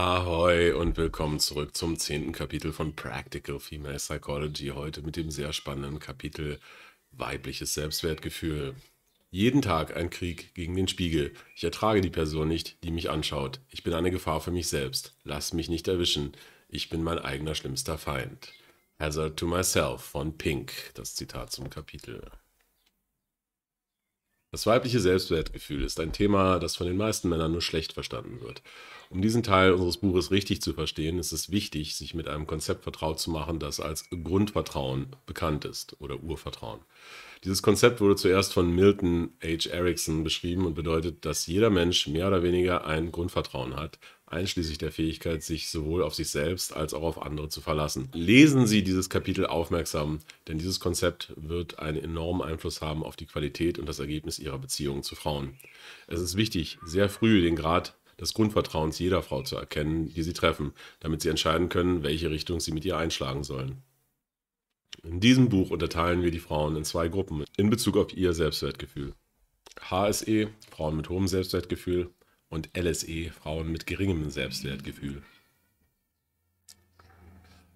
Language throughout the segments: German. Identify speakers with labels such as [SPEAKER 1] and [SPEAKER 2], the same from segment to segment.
[SPEAKER 1] Ahoi und willkommen zurück zum zehnten Kapitel von Practical Female Psychology. Heute mit dem sehr spannenden Kapitel Weibliches Selbstwertgefühl. Jeden Tag ein Krieg gegen den Spiegel. Ich ertrage die Person nicht, die mich anschaut. Ich bin eine Gefahr für mich selbst. Lass mich nicht erwischen. Ich bin mein eigener schlimmster Feind. Hazard to Myself von Pink, das Zitat zum Kapitel. Das weibliche Selbstwertgefühl ist ein Thema, das von den meisten Männern nur schlecht verstanden wird. Um diesen Teil unseres Buches richtig zu verstehen, ist es wichtig, sich mit einem Konzept vertraut zu machen, das als Grundvertrauen bekannt ist oder Urvertrauen. Dieses Konzept wurde zuerst von Milton H. Erickson beschrieben und bedeutet, dass jeder Mensch mehr oder weniger ein Grundvertrauen hat, einschließlich der Fähigkeit, sich sowohl auf sich selbst als auch auf andere zu verlassen. Lesen Sie dieses Kapitel aufmerksam, denn dieses Konzept wird einen enormen Einfluss haben auf die Qualität und das Ergebnis Ihrer Beziehungen zu Frauen. Es ist wichtig, sehr früh den Grad des Grundvertrauens jeder Frau zu erkennen, die Sie treffen, damit Sie entscheiden können, welche Richtung Sie mit ihr einschlagen sollen. In diesem Buch unterteilen wir die Frauen in zwei Gruppen in Bezug auf ihr Selbstwertgefühl. HSE, Frauen mit hohem Selbstwertgefühl, und LSE Frauen mit geringem Selbstwertgefühl.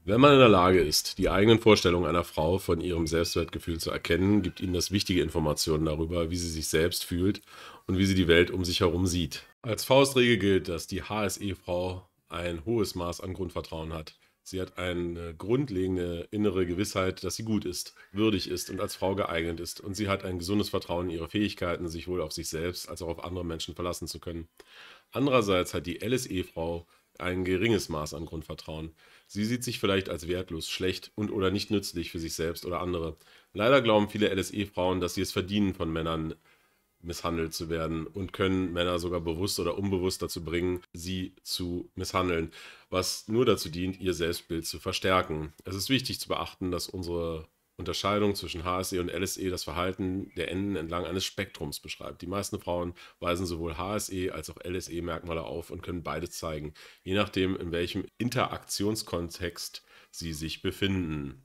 [SPEAKER 1] Wenn man in der Lage ist, die eigenen Vorstellungen einer Frau von ihrem Selbstwertgefühl zu erkennen, gibt ihnen das wichtige Informationen darüber, wie sie sich selbst fühlt und wie sie die Welt um sich herum sieht. Als Faustregel gilt, dass die HSE-Frau ein hohes Maß an Grundvertrauen hat. Sie hat eine grundlegende innere Gewissheit, dass sie gut ist, würdig ist und als Frau geeignet ist. Und sie hat ein gesundes Vertrauen in ihre Fähigkeiten, sich sowohl auf sich selbst als auch auf andere Menschen verlassen zu können. Andererseits hat die LSE-Frau ein geringes Maß an Grundvertrauen. Sie sieht sich vielleicht als wertlos, schlecht und oder nicht nützlich für sich selbst oder andere. Leider glauben viele LSE-Frauen, dass sie es verdienen, von Männern misshandelt zu werden und können Männer sogar bewusst oder unbewusst dazu bringen, sie zu misshandeln, was nur dazu dient, ihr Selbstbild zu verstärken. Es ist wichtig zu beachten, dass unsere Unterscheidung zwischen HSE und LSE das Verhalten der Enden entlang eines Spektrums beschreibt. Die meisten Frauen weisen sowohl HSE als auch LSE-Merkmale auf und können beides zeigen, je nachdem, in welchem Interaktionskontext sie sich befinden.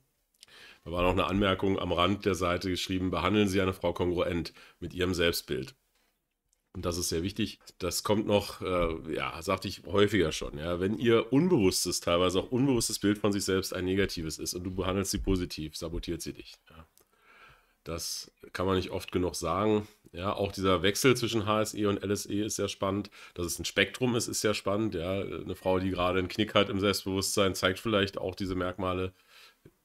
[SPEAKER 1] Da war noch eine Anmerkung am Rand der Seite geschrieben, behandeln Sie eine Frau kongruent mit ihrem Selbstbild. Und das ist sehr wichtig. Das kommt noch, äh, ja, sagte ich häufiger schon. Ja, wenn ihr unbewusstes, teilweise auch unbewusstes Bild von sich selbst ein negatives ist und du behandelst sie positiv, sabotiert sie dich. Ja. Das kann man nicht oft genug sagen. Ja, auch dieser Wechsel zwischen HSE und LSE ist sehr spannend. Dass es ein Spektrum ist, ist sehr spannend. Ja, eine Frau, die gerade einen Knick hat im Selbstbewusstsein, zeigt vielleicht auch diese Merkmale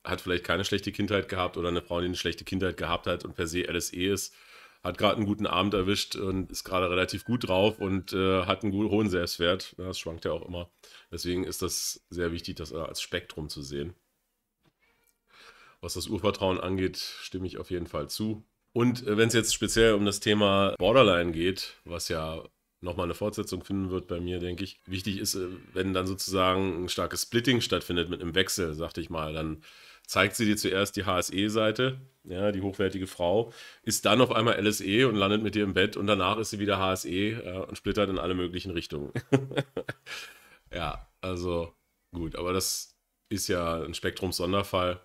[SPEAKER 1] hat vielleicht keine schlechte Kindheit gehabt oder eine Frau, die eine schlechte Kindheit gehabt hat und per se LSE ist, hat gerade einen guten Abend erwischt und ist gerade relativ gut drauf und äh, hat einen hohen Selbstwert. Das schwankt ja auch immer. Deswegen ist das sehr wichtig, das als Spektrum zu sehen. Was das Urvertrauen angeht, stimme ich auf jeden Fall zu. Und äh, wenn es jetzt speziell um das Thema Borderline geht, was ja nochmal eine Fortsetzung finden wird bei mir, denke ich, wichtig ist, äh, wenn dann sozusagen ein starkes Splitting stattfindet mit einem Wechsel, sagte ich mal, dann zeigt sie dir zuerst die HSE-Seite, ja, die hochwertige Frau, ist dann auf einmal LSE und landet mit dir im Bett und danach ist sie wieder HSE äh, und splittert in alle möglichen Richtungen. ja, also gut, aber das ist ja ein Spektrum-Sonderfall.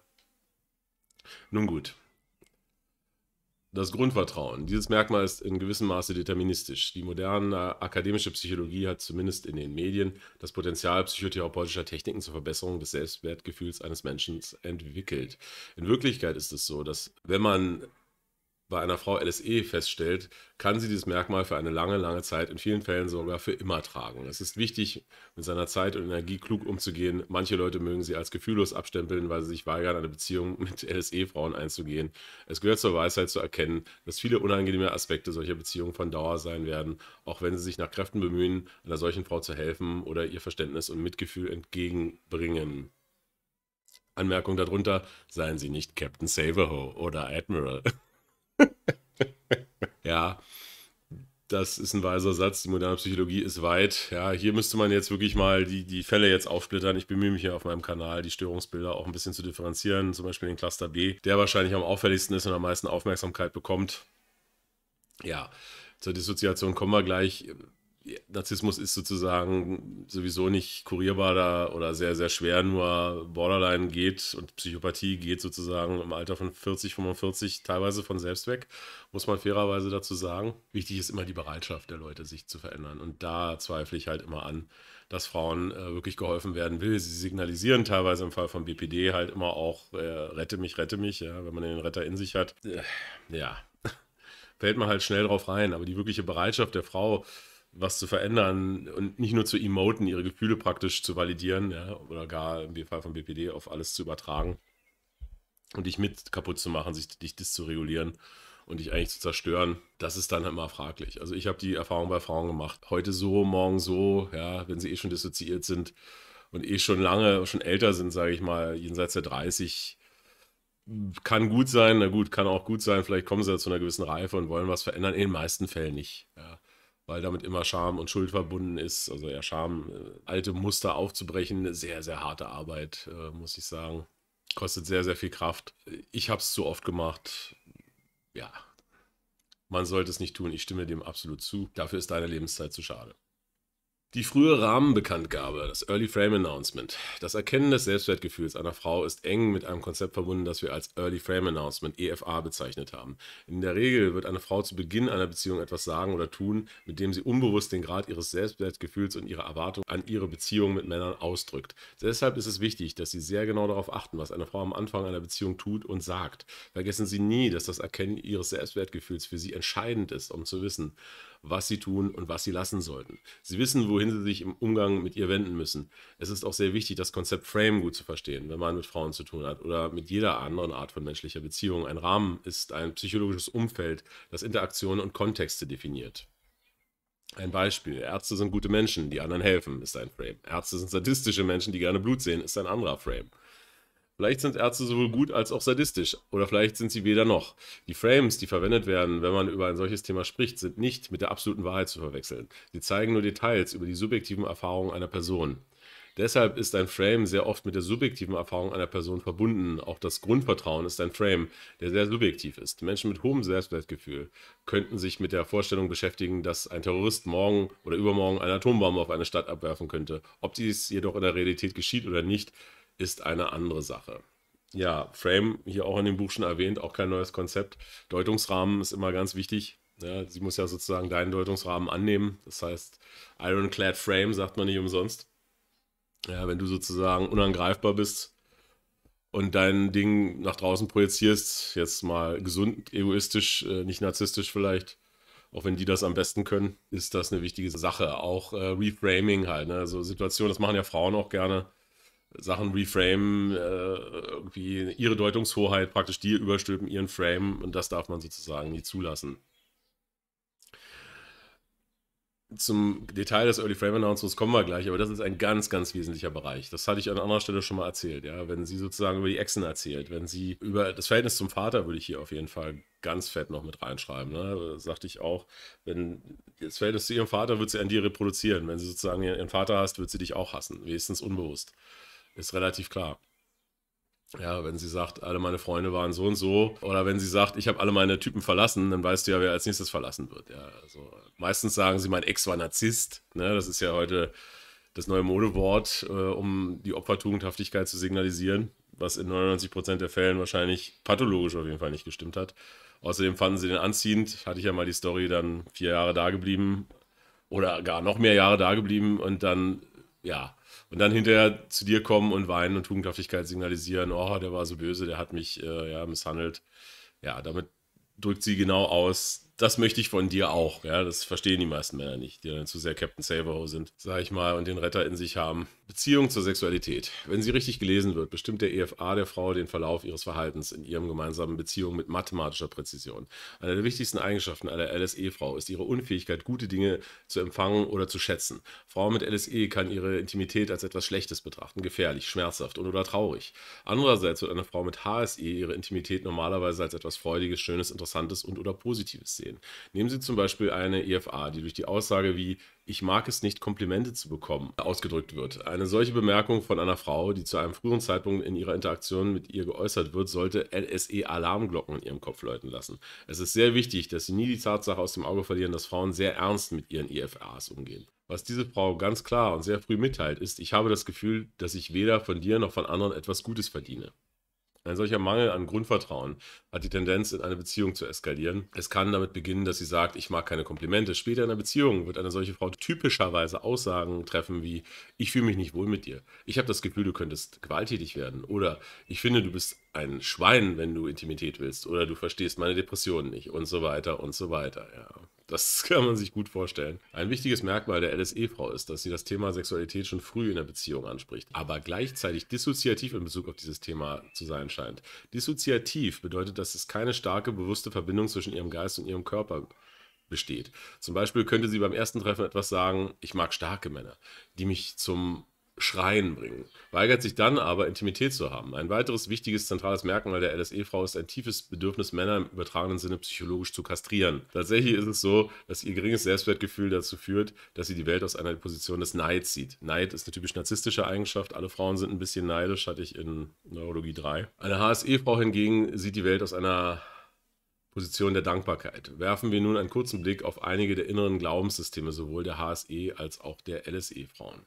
[SPEAKER 1] Nun gut, das Grundvertrauen. Dieses Merkmal ist in gewissem Maße deterministisch. Die moderne akademische Psychologie hat zumindest in den Medien das Potenzial psychotherapeutischer Techniken zur Verbesserung des Selbstwertgefühls eines Menschen entwickelt. In Wirklichkeit ist es so, dass wenn man bei einer Frau LSE feststellt, kann sie dieses Merkmal für eine lange, lange Zeit, in vielen Fällen sogar für immer tragen. Es ist wichtig, mit seiner Zeit und Energie klug umzugehen. Manche Leute mögen sie als gefühllos abstempeln, weil sie sich weigern, eine Beziehung mit LSE-Frauen einzugehen. Es gehört zur Weisheit zu erkennen, dass viele unangenehme Aspekte solcher Beziehungen von Dauer sein werden, auch wenn sie sich nach Kräften bemühen, einer solchen Frau zu helfen oder ihr Verständnis und Mitgefühl entgegenbringen. Anmerkung darunter, seien Sie nicht Captain Savaho oder Admiral. ja, das ist ein weiser Satz. Die moderne Psychologie ist weit. Ja, hier müsste man jetzt wirklich mal die, die Fälle jetzt aufsplittern. Ich bemühe mich hier auf meinem Kanal, die Störungsbilder auch ein bisschen zu differenzieren. Zum Beispiel den Cluster B, der wahrscheinlich am auffälligsten ist und am meisten Aufmerksamkeit bekommt. Ja, zur Dissoziation kommen wir gleich. Narzissmus ist sozusagen sowieso nicht kurierbar da oder sehr, sehr schwer. Nur Borderline geht und Psychopathie geht sozusagen im Alter von 40, 45 teilweise von selbst weg, muss man fairerweise dazu sagen. Wichtig ist immer die Bereitschaft der Leute, sich zu verändern. Und da zweifle ich halt immer an, dass Frauen äh, wirklich geholfen werden will. Sie signalisieren teilweise im Fall von BPD halt immer auch, äh, rette mich, rette mich, ja, wenn man den Retter in sich hat. Äh, ja, fällt man halt schnell drauf rein. Aber die wirkliche Bereitschaft der Frau, was zu verändern und nicht nur zu emoten, ihre Gefühle praktisch zu validieren ja, oder gar im Fall von BPD auf alles zu übertragen und dich mit kaputt zu machen, sich, dich dis zu regulieren und dich eigentlich zu zerstören, das ist dann immer halt fraglich. Also ich habe die Erfahrung bei Frauen gemacht, heute so, morgen so, ja, wenn sie eh schon dissoziiert sind und eh schon lange, schon älter sind, sage ich mal, jenseits der 30, kann gut sein, na gut, kann auch gut sein, vielleicht kommen sie zu einer gewissen Reife und wollen was verändern, in den meisten Fällen nicht. Ja weil damit immer Scham und Schuld verbunden ist. Also ja, Scham, äh, alte Muster aufzubrechen, sehr, sehr harte Arbeit, äh, muss ich sagen. Kostet sehr, sehr viel Kraft. Ich habe es zu oft gemacht. Ja, man sollte es nicht tun. Ich stimme dem absolut zu. Dafür ist deine Lebenszeit zu schade. Die frühe Rahmenbekanntgabe, das Early Frame Announcement. Das Erkennen des Selbstwertgefühls einer Frau ist eng mit einem Konzept verbunden, das wir als Early Frame Announcement EFA bezeichnet haben. In der Regel wird eine Frau zu Beginn einer Beziehung etwas sagen oder tun, mit dem sie unbewusst den Grad ihres Selbstwertgefühls und ihre Erwartung an ihre Beziehung mit Männern ausdrückt. Deshalb ist es wichtig, dass Sie sehr genau darauf achten, was eine Frau am Anfang einer Beziehung tut und sagt. Vergessen Sie nie, dass das Erkennen Ihres Selbstwertgefühls für Sie entscheidend ist, um zu wissen, was sie tun und was sie lassen sollten. Sie wissen, wohin sie sich im Umgang mit ihr wenden müssen. Es ist auch sehr wichtig, das Konzept Frame gut zu verstehen, wenn man mit Frauen zu tun hat oder mit jeder anderen Art von menschlicher Beziehung. Ein Rahmen ist ein psychologisches Umfeld, das Interaktionen und Kontexte definiert. Ein Beispiel: Ärzte sind gute Menschen, die anderen helfen, ist ein Frame. Ärzte sind sadistische Menschen, die gerne Blut sehen, ist ein anderer Frame. Vielleicht sind Ärzte sowohl gut als auch sadistisch oder vielleicht sind sie weder noch. Die Frames, die verwendet werden, wenn man über ein solches Thema spricht, sind nicht mit der absoluten Wahrheit zu verwechseln. Sie zeigen nur Details über die subjektiven Erfahrungen einer Person. Deshalb ist ein Frame sehr oft mit der subjektiven Erfahrung einer Person verbunden. Auch das Grundvertrauen ist ein Frame, der sehr subjektiv ist. Menschen mit hohem Selbstwertgefühl könnten sich mit der Vorstellung beschäftigen, dass ein Terrorist morgen oder übermorgen eine Atombombe auf eine Stadt abwerfen könnte. Ob dies jedoch in der Realität geschieht oder nicht, ist eine andere Sache. Ja, Frame, hier auch in dem Buch schon erwähnt, auch kein neues Konzept. Deutungsrahmen ist immer ganz wichtig. Ja, sie muss ja sozusagen deinen Deutungsrahmen annehmen. Das heißt, Ironclad Frame sagt man nicht umsonst. Ja, wenn du sozusagen unangreifbar bist und dein Ding nach draußen projizierst, jetzt mal gesund, egoistisch, äh, nicht narzisstisch vielleicht, auch wenn die das am besten können, ist das eine wichtige Sache. Auch äh, Reframing halt, ne? also Situationen, das machen ja Frauen auch gerne. Sachen reframen, äh, irgendwie ihre Deutungshoheit praktisch dir überstülpen, ihren Frame und das darf man sozusagen nie zulassen. Zum Detail des Early Frame Announcements kommen wir gleich, aber das ist ein ganz, ganz wesentlicher Bereich. Das hatte ich an anderer Stelle schon mal erzählt, ja. Wenn sie sozusagen über die Echsen erzählt, wenn sie über das Verhältnis zum Vater würde ich hier auf jeden Fall ganz fett noch mit reinschreiben, ne? Das sagte ich auch. Wenn das Verhältnis zu ihrem Vater wird sie an dir reproduzieren. Wenn sie sozusagen ihren Vater hast, wird sie dich auch hassen, wenigstens unbewusst ist relativ klar. Ja, wenn sie sagt, alle meine Freunde waren so und so, oder wenn sie sagt, ich habe alle meine Typen verlassen, dann weißt du ja, wer als nächstes verlassen wird. Ja, also meistens sagen sie, mein Ex war Narzisst. Ne? Das ist ja heute das neue Modewort, äh, um die Opfertugendhaftigkeit zu signalisieren, was in 99% der Fällen wahrscheinlich pathologisch auf jeden Fall nicht gestimmt hat. Außerdem fanden sie den anziehend, hatte ich ja mal die Story, dann vier Jahre da geblieben oder gar noch mehr Jahre da geblieben und dann, ja, und dann hinterher zu dir kommen und weinen und Tugendhaftigkeit signalisieren, oh, der war so böse, der hat mich äh, ja, misshandelt. Ja, damit drückt sie genau aus, das möchte ich von dir auch. Ja, das verstehen die meisten Männer nicht, die dann zu sehr Captain Saberho sind, sag ich mal, und den Retter in sich haben. Beziehung zur Sexualität. Wenn sie richtig gelesen wird, bestimmt der EFA der Frau den Verlauf ihres Verhaltens in ihrem gemeinsamen Beziehung mit mathematischer Präzision. Eine der wichtigsten Eigenschaften einer LSE-Frau ist ihre Unfähigkeit, gute Dinge zu empfangen oder zu schätzen. Frauen mit LSE kann ihre Intimität als etwas Schlechtes betrachten, gefährlich, schmerzhaft und oder traurig. Andererseits wird eine Frau mit HSE ihre Intimität normalerweise als etwas Freudiges, Schönes, Interessantes und oder Positives sehen sehen. Nehmen Sie zum Beispiel eine EFA, die durch die Aussage wie ich mag es nicht, Komplimente zu bekommen, ausgedrückt wird. Eine solche Bemerkung von einer Frau, die zu einem früheren Zeitpunkt in ihrer Interaktion mit ihr geäußert wird, sollte LSE-Alarmglocken in ihrem Kopf läuten lassen. Es ist sehr wichtig, dass Sie nie die Tatsache aus dem Auge verlieren, dass Frauen sehr ernst mit ihren EFAs umgehen. Was diese Frau ganz klar und sehr früh mitteilt, ist, ich habe das Gefühl, dass ich weder von dir noch von anderen etwas Gutes verdiene. Ein solcher Mangel an Grundvertrauen hat die Tendenz, in eine Beziehung zu eskalieren. Es kann damit beginnen, dass sie sagt, ich mag keine Komplimente. Später in einer Beziehung wird eine solche Frau typischerweise Aussagen treffen wie, ich fühle mich nicht wohl mit dir. Ich habe das Gefühl, du könntest gewalttätig werden. Oder ich finde, du bist ein Schwein, wenn du Intimität willst. Oder du verstehst meine Depressionen nicht. Und so weiter und so weiter. Ja. Das kann man sich gut vorstellen. Ein wichtiges Merkmal der LSE-Frau ist, dass sie das Thema Sexualität schon früh in der Beziehung anspricht, aber gleichzeitig dissoziativ in Bezug auf dieses Thema zu sein scheint. Dissoziativ bedeutet, dass es keine starke, bewusste Verbindung zwischen ihrem Geist und ihrem Körper besteht. Zum Beispiel könnte sie beim ersten Treffen etwas sagen, ich mag starke Männer, die mich zum Schreien bringen, weigert sich dann aber, Intimität zu haben. Ein weiteres wichtiges zentrales Merkmal der LSE-Frau ist ein tiefes Bedürfnis, Männer im übertragenen Sinne psychologisch zu kastrieren. Tatsächlich ist es so, dass ihr geringes Selbstwertgefühl dazu führt, dass sie die Welt aus einer Position des Neids sieht. Neid ist eine typisch narzisstische Eigenschaft. Alle Frauen sind ein bisschen neidisch, hatte ich in Neurologie 3. Eine HSE-Frau hingegen sieht die Welt aus einer Position der Dankbarkeit. Werfen wir nun einen kurzen Blick auf einige der inneren Glaubenssysteme sowohl der HSE als auch der LSE-Frauen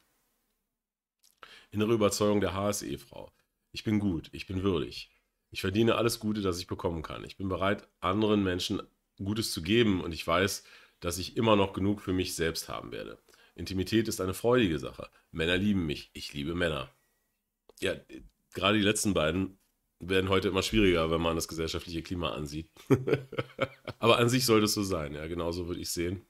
[SPEAKER 1] innere Überzeugung der HSE-Frau. Ich bin gut, ich bin würdig. Ich verdiene alles Gute, das ich bekommen kann. Ich bin bereit, anderen Menschen Gutes zu geben und ich weiß, dass ich immer noch genug für mich selbst haben werde. Intimität ist eine freudige Sache. Männer lieben mich, ich liebe Männer. Ja, gerade die letzten beiden werden heute immer schwieriger, wenn man das gesellschaftliche Klima ansieht. Aber an sich sollte es so sein, ja, genau so würde ich sehen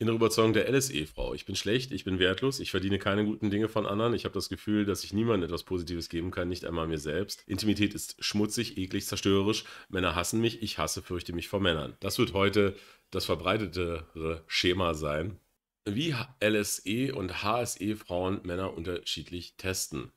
[SPEAKER 1] innere Überzeugung der LSE-Frau. Ich bin schlecht, ich bin wertlos, ich verdiene keine guten Dinge von anderen, ich habe das Gefühl, dass ich niemandem etwas Positives geben kann, nicht einmal mir selbst. Intimität ist schmutzig, eklig, zerstörerisch. Männer hassen mich, ich hasse, fürchte mich vor Männern. Das wird heute das verbreitetere Schema sein. Wie LSE und HSE-Frauen Männer unterschiedlich testen.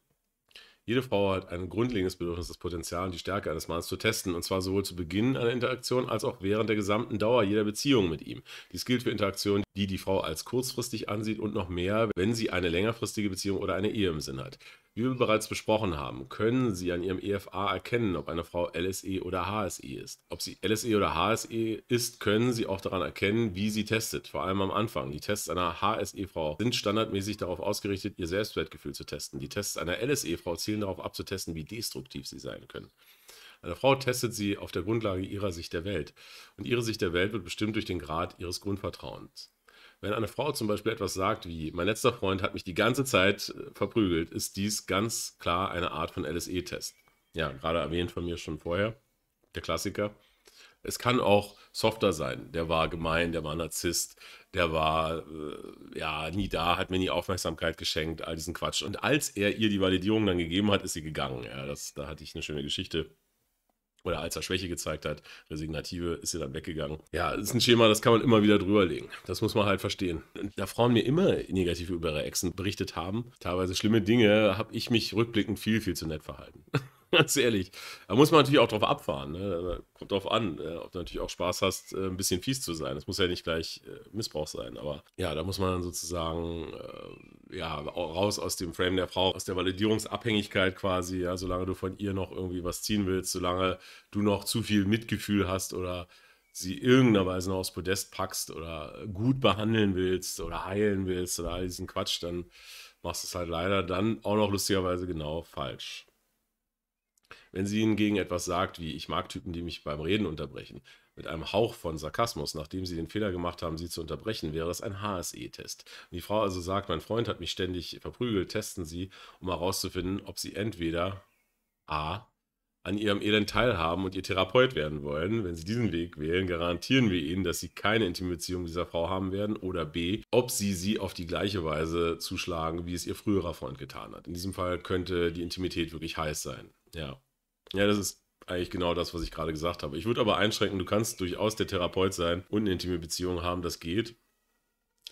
[SPEAKER 1] Jede Frau hat ein grundlegendes Bedürfnis, das Potenzial und die Stärke eines Mannes zu testen, und zwar sowohl zu Beginn einer Interaktion als auch während der gesamten Dauer jeder Beziehung mit ihm. Dies gilt für Interaktionen, die die Frau als kurzfristig ansieht und noch mehr, wenn sie eine längerfristige Beziehung oder eine Ehe im Sinn hat. Wie wir bereits besprochen haben, können Sie an Ihrem EFA erkennen, ob eine Frau LSE oder HSE ist. Ob sie LSE oder HSE ist, können Sie auch daran erkennen, wie sie testet, vor allem am Anfang. Die Tests einer HSE-Frau sind standardmäßig darauf ausgerichtet, ihr Selbstwertgefühl zu testen. Die Tests einer LSE-Frau zielen darauf abzutesten, wie destruktiv sie sein können. Eine Frau testet sie auf der Grundlage ihrer Sicht der Welt. Und ihre Sicht der Welt wird bestimmt durch den Grad ihres Grundvertrauens. Wenn eine Frau zum Beispiel etwas sagt wie, mein letzter Freund hat mich die ganze Zeit äh, verprügelt, ist dies ganz klar eine Art von LSE-Test. Ja, gerade erwähnt von mir schon vorher, der Klassiker. Es kann auch softer sein. Der war gemein, der war Narzisst, der war äh, ja nie da, hat mir nie Aufmerksamkeit geschenkt, all diesen Quatsch. Und als er ihr die Validierung dann gegeben hat, ist sie gegangen. Ja, das, da hatte ich eine schöne Geschichte oder als er Schwäche gezeigt hat, Resignative, ist sie dann weggegangen. Ja, das ist ein Schema, das kann man immer wieder drüberlegen. Das muss man halt verstehen. Da Frauen mir immer negativ über ihre Exen berichtet haben, teilweise schlimme Dinge, habe ich mich rückblickend viel, viel zu nett verhalten. Ganz ehrlich. Da muss man natürlich auch drauf abfahren. Ne? Also, kommt drauf an, äh, ob du natürlich auch Spaß hast, äh, ein bisschen fies zu sein. Das muss ja nicht gleich äh, Missbrauch sein. Aber ja, da muss man dann sozusagen ja, raus aus dem Frame der Frau, aus der Validierungsabhängigkeit quasi. Ja? Solange du von ihr noch irgendwie was ziehen willst, solange du noch zu viel Mitgefühl hast oder sie irgendeiner Weise noch aufs Podest packst oder gut behandeln willst oder heilen willst oder all diesen Quatsch, dann machst du es halt leider dann auch noch lustigerweise genau falsch. Wenn sie hingegen etwas sagt, wie ich mag Typen, die mich beim Reden unterbrechen, mit einem Hauch von Sarkasmus, nachdem sie den Fehler gemacht haben, sie zu unterbrechen, wäre das ein HSE-Test. Wenn die Frau also sagt, mein Freund hat mich ständig verprügelt, testen sie, um herauszufinden, ob sie entweder A an ihrem Elend teilhaben und ihr Therapeut werden wollen. Wenn sie diesen Weg wählen, garantieren wir ihnen, dass sie keine intime Beziehung mit dieser Frau haben werden. Oder B, ob sie sie auf die gleiche Weise zuschlagen, wie es ihr früherer Freund getan hat. In diesem Fall könnte die Intimität wirklich heiß sein. Ja, ja, das ist eigentlich genau das, was ich gerade gesagt habe. Ich würde aber einschränken, du kannst durchaus der Therapeut sein und eine intime Beziehung haben, das geht.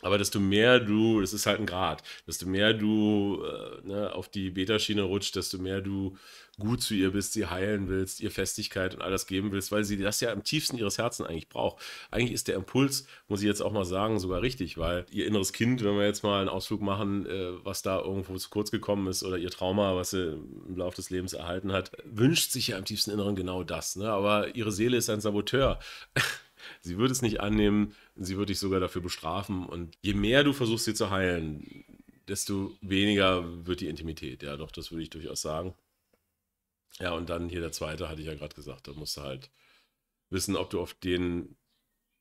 [SPEAKER 1] Aber desto mehr du, es ist halt ein Grad, desto mehr du äh, ne, auf die Beta-Schiene rutscht, desto mehr du gut zu ihr bist, sie heilen willst, ihr Festigkeit und alles geben willst, weil sie das ja im tiefsten ihres Herzens eigentlich braucht. Eigentlich ist der Impuls, muss ich jetzt auch mal sagen, sogar richtig, weil ihr inneres Kind, wenn wir jetzt mal einen Ausflug machen, äh, was da irgendwo zu kurz gekommen ist oder ihr Trauma, was sie im Laufe des Lebens erhalten hat, wünscht sich ja im tiefsten Inneren genau das. Ne? Aber ihre Seele ist ein Saboteur. Sie würde es nicht annehmen, sie würde dich sogar dafür bestrafen. Und je mehr du versuchst, sie zu heilen, desto weniger wird die Intimität. Ja, doch, das würde ich durchaus sagen. Ja, und dann hier der zweite, hatte ich ja gerade gesagt, da musst du halt wissen, ob du auf den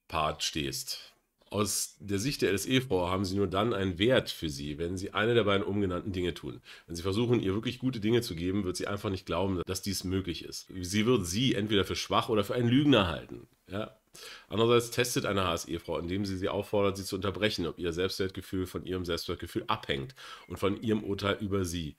[SPEAKER 1] Part stehst. Aus der Sicht der LSE-Frau haben sie nur dann einen Wert für sie, wenn sie eine der beiden umgenannten Dinge tun. Wenn sie versuchen, ihr wirklich gute Dinge zu geben, wird sie einfach nicht glauben, dass dies möglich ist. Sie wird sie entweder für schwach oder für einen Lügner halten. Ja? Andererseits testet eine HSE-Frau, indem sie sie auffordert, sie zu unterbrechen, ob ihr Selbstwertgefühl von ihrem Selbstwertgefühl abhängt und von ihrem Urteil über sie.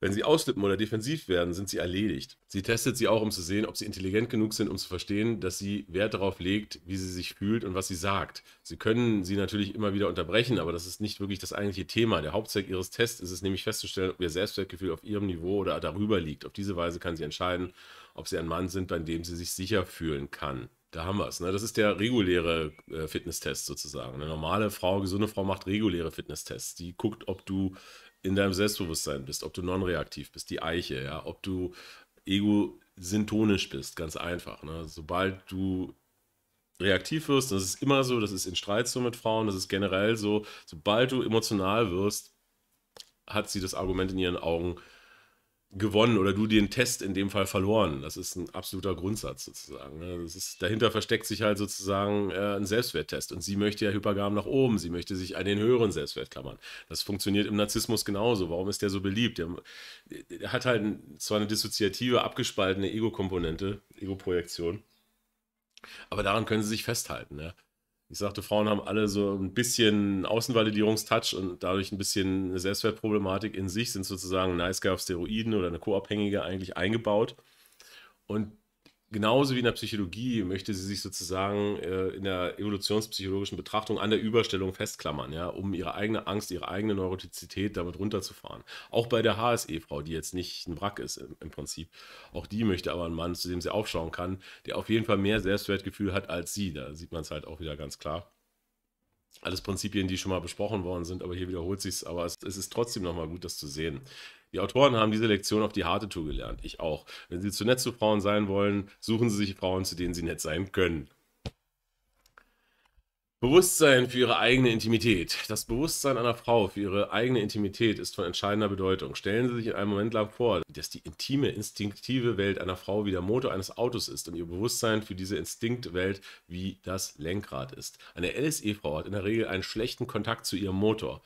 [SPEAKER 1] Wenn sie auslippen oder defensiv werden, sind sie erledigt. Sie testet sie auch, um zu sehen, ob sie intelligent genug sind, um zu verstehen, dass sie Wert darauf legt, wie sie sich fühlt und was sie sagt. Sie können sie natürlich immer wieder unterbrechen, aber das ist nicht wirklich das eigentliche Thema. Der Hauptzweck ihres Tests ist es nämlich festzustellen, ob ihr Selbstwertgefühl auf ihrem Niveau oder darüber liegt. Auf diese Weise kann sie entscheiden, ob sie ein Mann sind, bei dem sie sich sicher fühlen kann. Da haben wir es. Ne? Das ist der reguläre äh, Fitnesstest sozusagen. Eine normale Frau, gesunde Frau macht reguläre Fitnesstests. Die guckt, ob du in deinem Selbstbewusstsein bist, ob du non-reaktiv bist, die Eiche, ja, ob du ego-syntonisch bist, ganz einfach. Ne? Sobald du reaktiv wirst, das ist immer so, das ist in Streit so mit Frauen, das ist generell so, sobald du emotional wirst, hat sie das Argument in ihren Augen, gewonnen oder du den Test in dem Fall verloren. Das ist ein absoluter Grundsatz sozusagen. Ne? Ist, dahinter versteckt sich halt sozusagen äh, ein Selbstwerttest. Und sie möchte ja Hypergam nach oben, sie möchte sich an den höheren Selbstwert klammern. Das funktioniert im Narzissmus genauso. Warum ist der so beliebt? Der, der hat halt ein, zwar eine dissoziative, abgespaltene Ego-Komponente, Ego-Projektion, aber daran können sie sich festhalten. Ja? Ne? ich sagte, Frauen haben alle so ein bisschen Außenvalidierungstouch und dadurch ein bisschen eine Selbstwertproblematik in sich, sind sozusagen nice guy auf Steroiden oder eine Co-Abhängige eigentlich eingebaut. Und genauso wie in der Psychologie möchte sie sich sozusagen äh, in der evolutionspsychologischen Betrachtung an der Überstellung festklammern, ja, um ihre eigene Angst, ihre eigene Neurotizität damit runterzufahren. Auch bei der HSE-Frau, die jetzt nicht ein Wrack ist im, im, Prinzip, auch die möchte aber einen Mann, zu dem sie aufschauen kann, der auf jeden Fall mehr Selbstwertgefühl hat als sie. Da sieht man es halt auch wieder ganz klar. Alles Prinzipien, die schon mal besprochen worden sind, aber hier wiederholt sich es. Aber es, es ist trotzdem nochmal gut, das zu sehen. Die Autoren haben diese Lektion auf die harte Tour gelernt. Ich auch. Wenn sie zu nett zu Frauen sein wollen, suchen sie sich Frauen, zu denen sie nett sein können. Bewusstsein für ihre eigene Intimität. Das Bewusstsein einer Frau für ihre eigene Intimität ist von entscheidender Bedeutung. Stellen Sie sich in einem Moment lang vor, dass die intime, instinktive Welt einer Frau wie der Motor eines Autos ist und ihr Bewusstsein für diese Instinktwelt wie das Lenkrad ist. Eine LSE-Frau hat in der Regel einen schlechten Kontakt zu ihrem Motor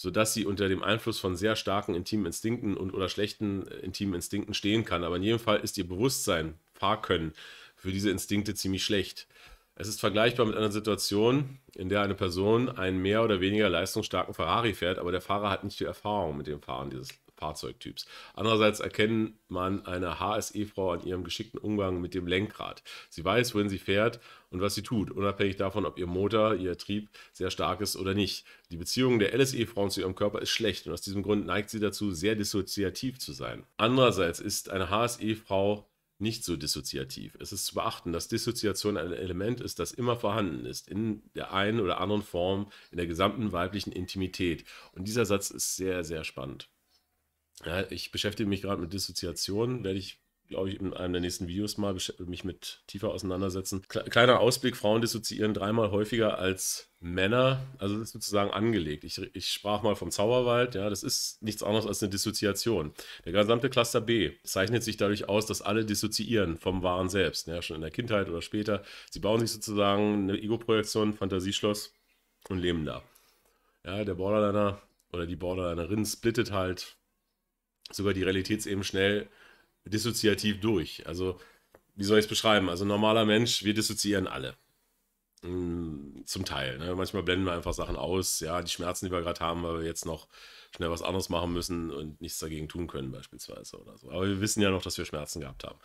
[SPEAKER 1] sodass sie unter dem Einfluss von sehr starken intimen Instinkten und oder schlechten äh, intimen Instinkten stehen kann. Aber in jedem Fall ist ihr Bewusstsein, Fahrkönnen für diese Instinkte ziemlich schlecht. Es ist vergleichbar mit einer Situation, in der eine Person einen mehr oder weniger leistungsstarken Ferrari fährt, aber der Fahrer hat nicht die Erfahrung mit dem Fahren dieses Fahrzeugtyps. Andererseits erkennt man eine HSE-Frau an ihrem geschickten Umgang mit dem Lenkrad. Sie weiß, wohin sie fährt und was sie tut, unabhängig davon, ob ihr Motor, ihr Trieb sehr stark ist oder nicht. Die Beziehung der LSE-Frauen zu ihrem Körper ist schlecht und aus diesem Grund neigt sie dazu, sehr dissoziativ zu sein. Andererseits ist eine HSE-Frau nicht so dissoziativ. Es ist zu beachten, dass Dissoziation ein Element ist, das immer vorhanden ist, in der einen oder anderen Form, in der gesamten weiblichen Intimität. Und dieser Satz ist sehr, sehr spannend. Ja, ich beschäftige mich gerade mit Dissoziation, werde ich glaube ich, in einem der nächsten Videos mal mich mit tiefer auseinandersetzen. Kleiner Ausblick, Frauen dissoziieren dreimal häufiger als Männer. Also das ist sozusagen angelegt. Ich, ich sprach mal vom Zauberwald, ja, das ist nichts anderes als eine Dissoziation. Der gesamte Cluster B zeichnet sich dadurch aus, dass alle dissoziieren vom wahren Selbst, ja, schon in der Kindheit oder später. Sie bauen sich sozusagen eine Ego-Projektion, Fantasieschloss und leben da. Ja, der Borderliner oder die Borderlinerin splittet halt sogar die Realität eben schnell dissoziativ durch. Also, wie soll ich es beschreiben? Also, normaler Mensch, wir dissoziieren alle. Mm, zum Teil. Ne? Manchmal blenden wir einfach Sachen aus. Ja, die Schmerzen, die wir gerade haben, weil wir jetzt noch schnell was anderes machen müssen und nichts dagegen tun können, beispielsweise oder so. Aber wir wissen ja noch, dass wir Schmerzen gehabt haben.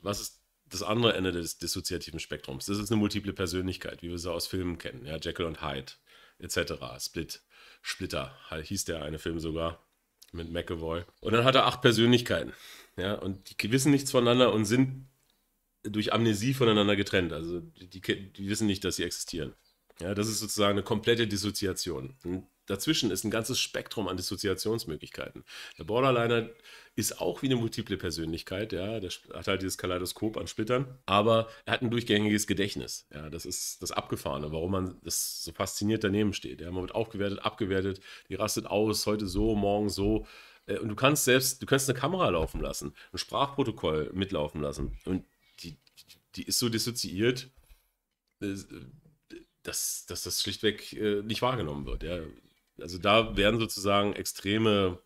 [SPEAKER 1] Was ist das andere Ende des dissoziativen Spektrums? Das ist eine multiple Persönlichkeit, wie wir sie aus Filmen kennen. Ja, Jekyll und Hyde, etc. Split, Splitter hieß der eine Film sogar mit McAvoy. Und dann hat er acht Persönlichkeiten. Ja, und die wissen nichts voneinander und sind durch Amnesie voneinander getrennt. Also die, die wissen nicht, dass sie existieren. Ja, das ist sozusagen eine komplette Dissoziation. Und dazwischen ist ein ganzes Spektrum an Dissoziationsmöglichkeiten. Der Borderliner ist auch wie eine multiple Persönlichkeit, ja, der hat halt dieses Kaleidoskop an Splittern, aber er hat ein durchgängiges Gedächtnis. Ja, das ist das Abgefahrene, warum man das so fasziniert daneben steht. Ja, man wird aufgewertet, abgewertet, die rastet aus, heute so, morgen so. Äh, und du kannst selbst, du kannst eine Kamera laufen lassen, ein Sprachprotokoll mitlaufen lassen. Und die, die ist so dissoziiert, äh, dass, dass das schlichtweg äh, nicht wahrgenommen wird. Ja also da werden sozusagen extreme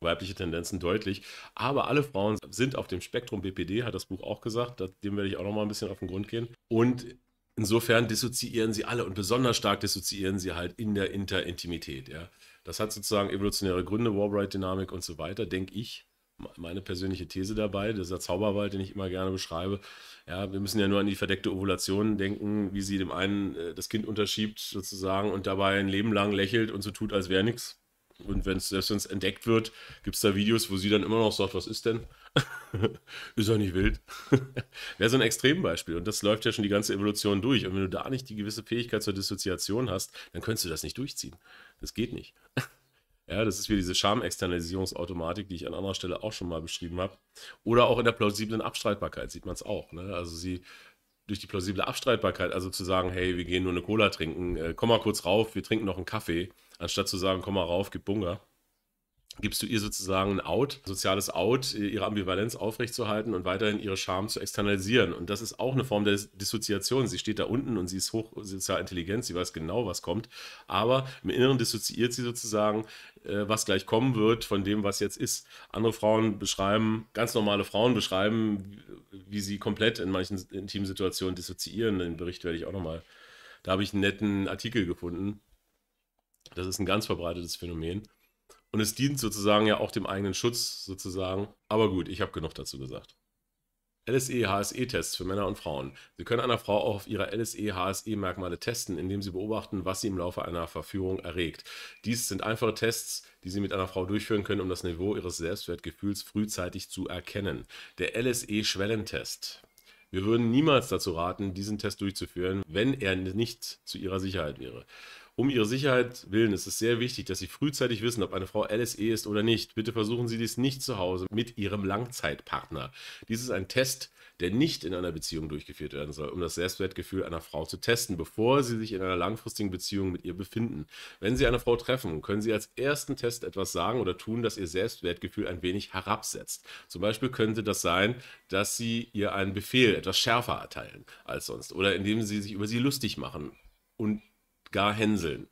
[SPEAKER 1] weibliche Tendenzen deutlich. Aber alle Frauen sind auf dem Spektrum BPD, hat das Buch auch gesagt. Dem werde ich auch noch mal ein bisschen auf den Grund gehen. Und insofern dissoziieren sie alle und besonders stark dissoziieren sie halt in der Interintimität. Ja. Das hat sozusagen evolutionäre Gründe, Warbright-Dynamik und so weiter, denke ich meine persönliche These dabei, dieser Zauberwald, den ich immer gerne beschreibe. Ja, wir müssen ja nur an die verdeckte Ovulation denken, wie sie dem einen äh, das Kind unterschiebt sozusagen und dabei ein Leben lang lächelt und so tut, als wäre nichts. Und wenn es entdeckt wird, gibt es da Videos, wo sie dann immer noch sagt, was ist denn? ist doch nicht wild. wäre so ein Extrembeispiel. Und das läuft ja schon die ganze Evolution durch. Und wenn du da nicht die gewisse Fähigkeit zur Dissoziation hast, dann könntest du das nicht durchziehen. Das geht nicht. Ja, das ist wie diese Schamexternalisierungsautomatik, die ich an anderer Stelle auch schon mal beschrieben habe. Oder auch in der plausiblen Abstreitbarkeit sieht man es auch. Ne? Also sie durch die plausible Abstreitbarkeit, also zu sagen, hey, wir gehen nur eine Cola trinken, äh, komm mal kurz rauf, wir trinken noch einen Kaffee, anstatt zu sagen, komm mal rauf, gib Bunga gibst du ihr sozusagen ein Out, soziales Out, äh, ihre Ambivalenz aufrechtzuerhalten und weiterhin ihre Scham zu externalisieren. Und das ist auch eine Form der Dissoziation. Sie steht da unten und sie ist hoch intelligent, sie weiß genau, was kommt. Aber im Inneren dissoziiert sie sozusagen, äh, was gleich kommen wird von dem, was jetzt ist. Andere Frauen beschreiben, ganz normale Frauen beschreiben, wie sie komplett in manchen intimen Situationen dissoziieren. Den Bericht werde ich auch nochmal, da habe ich einen netten Artikel gefunden. Das ist ein ganz verbreitetes Phänomen. Und es dient sozusagen ja auch dem eigenen Schutz sozusagen. Aber gut, ich habe genug dazu gesagt. LSE-HSE-Tests für Männer und Frauen. Sie können einer Frau auch auf ihre LSE-HSE-Merkmale testen, indem Sie beobachten, was sie im Laufe einer Verführung erregt. Dies sind einfache Tests, die Sie mit einer Frau durchführen können, um das Niveau ihres Selbstwertgefühls frühzeitig zu erkennen. Der LSE-Schwellentest. Wir würden niemals dazu raten, diesen Test durchzuführen, wenn er nicht zu Ihrer Sicherheit wäre. Um ihre Sicherheit willen ist es sehr wichtig, dass Sie frühzeitig wissen, ob eine Frau LSE ist oder nicht. Bitte versuchen Sie dies nicht zu Hause mit Ihrem Langzeitpartner. Dies ist ein Test, der nicht in einer Beziehung durchgeführt werden soll, um das Selbstwertgefühl einer Frau zu testen, bevor Sie sich in einer langfristigen Beziehung mit ihr befinden. Wenn Sie eine Frau treffen, können Sie als ersten Test etwas sagen oder tun, das Ihr Selbstwertgefühl ein wenig herabsetzt. Zum Beispiel könnte das sein, dass Sie ihr einen Befehl etwas schärfer erteilen als sonst oder indem Sie sich über sie lustig machen und gar hänseln.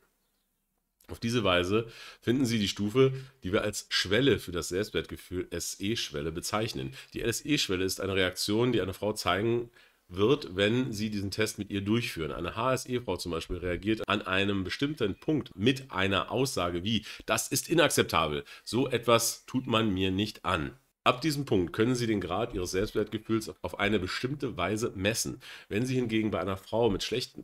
[SPEAKER 1] Auf diese Weise finden Sie die Stufe, die wir als Schwelle für das Selbstwertgefühl SE-Schwelle bezeichnen. Die LSE-Schwelle ist eine Reaktion, die eine Frau zeigen wird, wenn Sie diesen Test mit ihr durchführen. Eine HSE-Frau zum Beispiel reagiert an einem bestimmten Punkt mit einer Aussage wie, das ist inakzeptabel, so etwas tut man mir nicht an. Ab diesem Punkt können Sie den Grad Ihres Selbstwertgefühls auf eine bestimmte Weise messen. Wenn Sie hingegen bei einer Frau mit schlechtem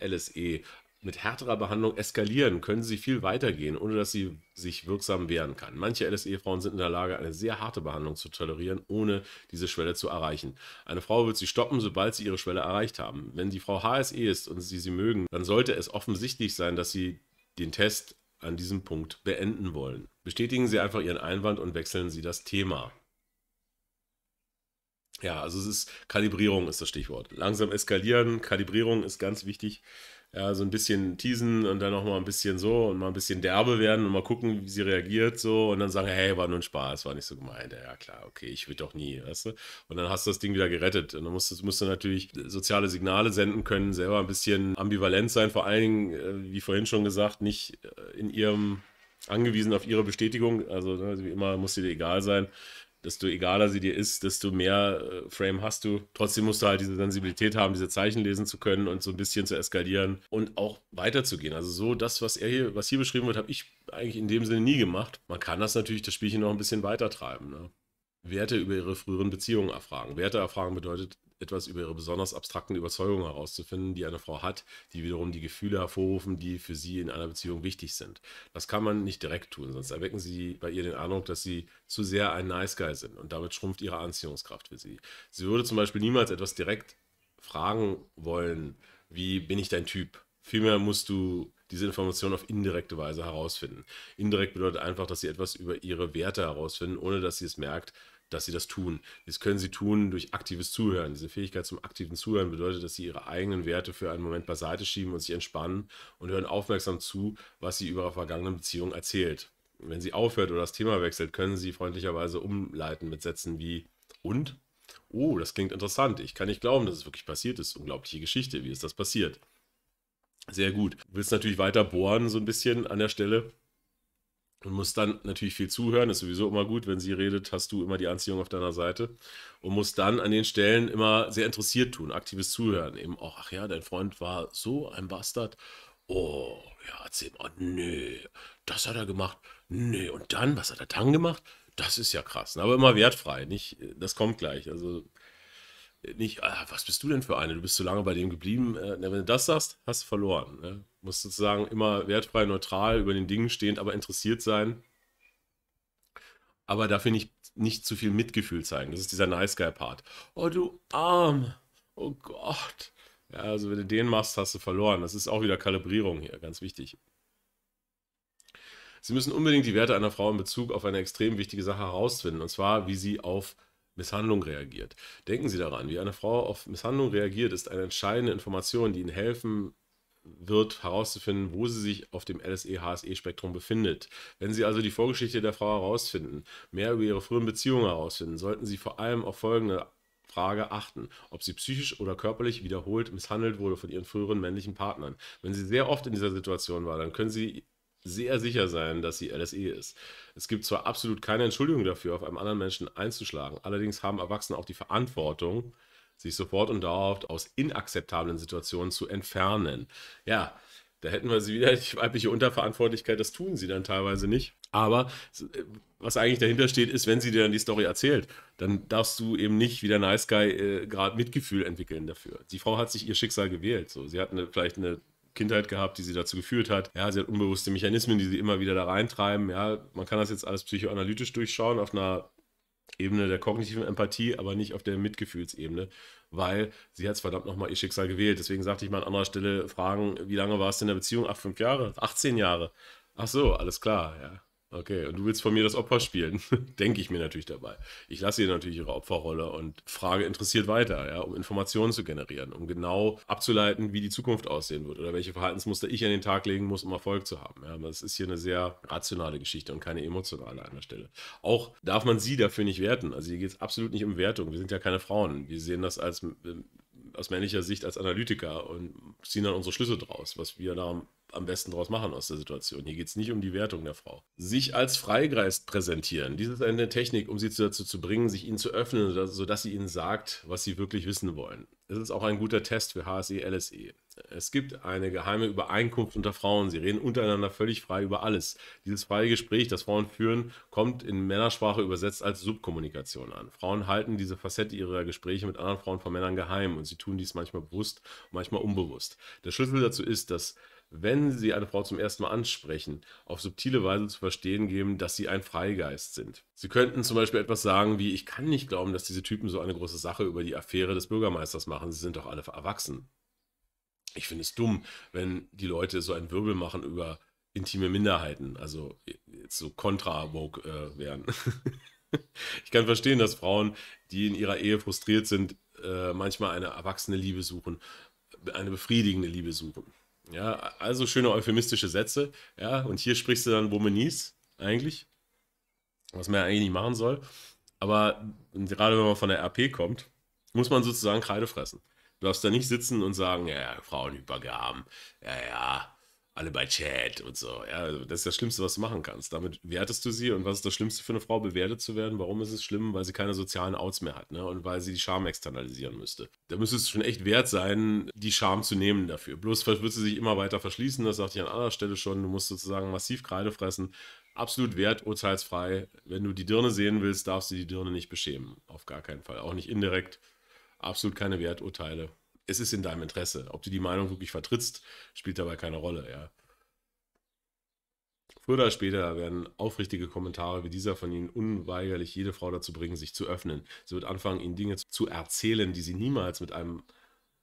[SPEAKER 1] LSE mit härterer Behandlung eskalieren, können sie viel weiter gehen, ohne dass sie sich wirksam wehren kann. Manche LSE-Frauen sind in der Lage, eine sehr harte Behandlung zu tolerieren, ohne diese Schwelle zu erreichen. Eine Frau wird sie stoppen, sobald sie ihre Schwelle erreicht haben. Wenn die Frau HSE ist und sie sie mögen, dann sollte es offensichtlich sein, dass sie den Test an diesem Punkt beenden wollen. Bestätigen Sie einfach Ihren Einwand und wechseln Sie das Thema. Ja, also es ist Kalibrierung ist das Stichwort. Langsam eskalieren, Kalibrierung ist ganz wichtig ja, so ein bisschen teasen und dann auch mal ein bisschen so und mal ein bisschen derbe werden und mal gucken, wie sie reagiert so und dann sagen, hey, war nur ein Spaß, war nicht so gemeint. Ja, klar, okay, ich will doch nie, weißt du? Und dann hast du das Ding wieder gerettet und dann musst du, musst du natürlich soziale Signale senden können, selber ein bisschen ambivalent sein, vor allen Dingen, äh, wie vorhin schon gesagt, nicht äh, in ihrem angewiesen auf ihre Bestätigung, also ne, wie immer muss sie dir egal sein desto egaler sie dir ist, desto mehr äh, Frame hast du. Trotzdem musst du halt diese Sensibilität haben, diese Zeichen lesen zu können und so ein bisschen zu eskalieren und auch weiterzugehen. Also so das, was er hier, was hier beschrieben wird, habe ich eigentlich in dem Sinne nie gemacht. Man kann das natürlich, das Spielchen noch ein bisschen weiter treiben. Ne? Werte über ihre früheren Beziehungen erfragen. Werte erfragen bedeutet etwas über ihre besonders abstrakten Überzeugungen herauszufinden, die eine Frau hat, die wiederum die Gefühle hervorrufen, die für sie in einer Beziehung wichtig sind. Das kann man nicht direkt tun, sonst erwecken sie bei ihr den Eindruck, dass sie zu sehr ein Nice Guy sind und damit schrumpft ihre Anziehungskraft für sie. Sie würde zum Beispiel niemals etwas direkt fragen wollen, wie bin ich dein Typ? Vielmehr musst du diese Information auf indirekte Weise herausfinden. Indirekt bedeutet einfach, dass sie etwas über ihre Werte herausfinden, ohne dass sie es merkt, dass sie das tun. Das können sie tun durch aktives Zuhören. Diese Fähigkeit zum aktiven Zuhören bedeutet, dass sie ihre eigenen Werte für einen Moment beiseite schieben und sich entspannen und hören aufmerksam zu, was sie über ihre vergangene Beziehung erzählt. Wenn sie aufhört oder das Thema wechselt, können sie freundlicherweise umleiten mit Sätzen wie und? Oh, das klingt interessant. Ich kann nicht glauben, dass es wirklich passiert ist. Unglaubliche Geschichte. Wie ist das passiert? Sehr gut. Du willst natürlich weiter bohren, so ein bisschen an der Stelle und musst dann natürlich viel zuhören, ist sowieso immer gut, wenn sie redet, hast du immer die Anziehung auf deiner Seite und musst dann an den Stellen immer sehr interessiert tun, aktives Zuhören, eben auch, ach ja, dein Freund war so ein Bastard, oh, ja, erzähl mal, nö, das hat er gemacht, nö, und dann, was hat er dann gemacht? Das ist ja krass, ne? aber immer wertfrei, nicht, das kommt gleich, also nicht, ah, was bist du denn für eine? Du bist so lange bei dem geblieben. Äh, wenn du das sagst, hast du verloren. Ne? Musst sozusagen immer wertfrei, neutral, über den Dingen stehend, aber interessiert sein. Aber dafür nicht, nicht zu viel Mitgefühl zeigen. Das ist dieser Nice Guy-Part. Oh, du Arm. Oh Gott. Ja, also wenn du den machst, hast du verloren. Das ist auch wieder Kalibrierung hier, ganz wichtig. Sie müssen unbedingt die Werte einer Frau in Bezug auf eine extrem wichtige Sache herausfinden. Und zwar, wie sie auf Misshandlung reagiert. Denken Sie daran, wie eine Frau auf Misshandlung reagiert, ist eine entscheidende Information, die Ihnen helfen wird, herauszufinden, wo sie sich auf dem LSE-HSE-Spektrum befindet. Wenn Sie also die Vorgeschichte der Frau herausfinden, mehr über ihre frühen Beziehungen herausfinden, sollten Sie vor allem auf folgende Frage achten, ob sie psychisch oder körperlich wiederholt misshandelt wurde von ihren früheren männlichen Partnern. Wenn sie sehr oft in dieser Situation war, dann können sie sehr sicher sein, dass sie LSE ist. Es gibt zwar absolut keine Entschuldigung dafür, auf einem anderen Menschen einzuschlagen, allerdings haben Erwachsene auch die Verantwortung, sich sofort und dauerhaft aus inakzeptablen Situationen zu entfernen. Ja, da hätten wir sie wieder, die weibliche Unterverantwortlichkeit, das tun sie dann teilweise nicht. Aber äh, was eigentlich dahinter steht, ist, wenn sie dir dann die Story erzählt, dann darfst du eben nicht wie der Nice Guy äh, gerade Mitgefühl entwickeln dafür. Die Frau hat sich ihr Schicksal gewählt. So. Sie hat eine, vielleicht eine Kindheit gehabt, die sie dazu geführt hat. Ja, sie hat unbewusste Mechanismen, die sie immer wieder da reintreiben. Ja, man kann das jetzt alles psychoanalytisch durchschauen auf einer Ebene der kognitiven Empathie, aber nicht auf der Mitgefühlsebene, weil sie hat verdammt nochmal ihr Schicksal gewählt. Deswegen sagte ich mal an anderer Stelle, fragen, wie lange warst du in der Beziehung? Acht, fünf Jahre? 18 Jahre. Ach so, alles klar, ja. Okay, und du willst von mir das Opfer spielen, denke ich mir natürlich dabei. Ich lasse ihr natürlich ihre Opferrolle und frage interessiert weiter, ja, um Informationen zu generieren, um genau abzuleiten, wie die Zukunft aussehen wird oder welche Verhaltensmuster ich an den Tag legen muss, um Erfolg zu haben. Ja. Das ist hier eine sehr rationale Geschichte und keine emotionale an der Stelle. Auch darf man sie dafür nicht werten. Also hier geht es absolut nicht um Wertung. Wir sind ja keine Frauen. Wir sehen das als ähm, aus männlicher Sicht als Analytiker und ziehen dann unsere Schlüsse draus, was wir da am besten draus machen aus der Situation. Hier geht es nicht um die Wertung der Frau. Sich als Freigeist präsentieren. Dies ist eine Technik, um sie dazu zu bringen, sich ihnen zu öffnen, sodass sie ihnen sagt, was sie wirklich wissen wollen. Es ist auch ein guter Test für HSE, LSE. Es gibt eine geheime Übereinkunft unter Frauen. Sie reden untereinander völlig frei über alles. Dieses freie Gespräch, das Frauen führen, kommt in Männersprache übersetzt als Subkommunikation an. Frauen halten diese Facette ihrer Gespräche mit anderen Frauen von Männern geheim und sie tun dies manchmal bewusst, manchmal unbewusst. Der Schlüssel dazu ist, dass wenn sie eine Frau zum ersten Mal ansprechen, auf subtile Weise zu verstehen geben, dass sie ein Freigeist sind. Sie könnten zum Beispiel etwas sagen wie, ich kann nicht glauben, dass diese Typen so eine große Sache über die Affäre des Bürgermeisters machen, sie sind doch alle erwachsen. Ich finde es dumm, wenn die Leute so einen Wirbel machen über intime Minderheiten, also jetzt so kontra-woke äh, werden. ich kann verstehen, dass Frauen, die in ihrer Ehe frustriert sind, äh, manchmal eine erwachsene Liebe suchen, eine befriedigende Liebe suchen. Ja, also schöne euphemistische Sätze. Ja, und hier sprichst du dann Womanies eigentlich, was man ja eigentlich nicht machen soll. Aber gerade wenn man von der RP kommt, muss man sozusagen Kreide fressen. Du darfst da nicht sitzen und sagen, ja, ja Frauenübergaben, ja, ja, alle bei Chat und so. Ja, also das ist das Schlimmste, was du machen kannst. Damit wertest du sie und was ist das Schlimmste für eine Frau, bewertet zu werden? Warum ist es schlimm? Weil sie keine sozialen Outs mehr hat ne? und weil sie die Scham externalisieren müsste. Da müsste es schon echt wert sein, die Scham zu nehmen dafür. Bloß wird sie sich immer weiter verschließen, das sagte ich an anderer Stelle schon. Du musst sozusagen massiv Kreide fressen. Absolut werturteilsfrei. Wenn du die Dirne sehen willst, darfst du die Dirne nicht beschämen. Auf gar keinen Fall. Auch nicht indirekt. Absolut keine Werturteile es ist in deinem Interesse. Ob du die Meinung wirklich vertrittst, spielt dabei keine Rolle, ja. Früher oder später werden aufrichtige Kommentare wie dieser von Ihnen unweigerlich jede Frau dazu bringen, sich zu öffnen. Sie wird anfangen, Ihnen Dinge zu erzählen, die sie niemals mit einem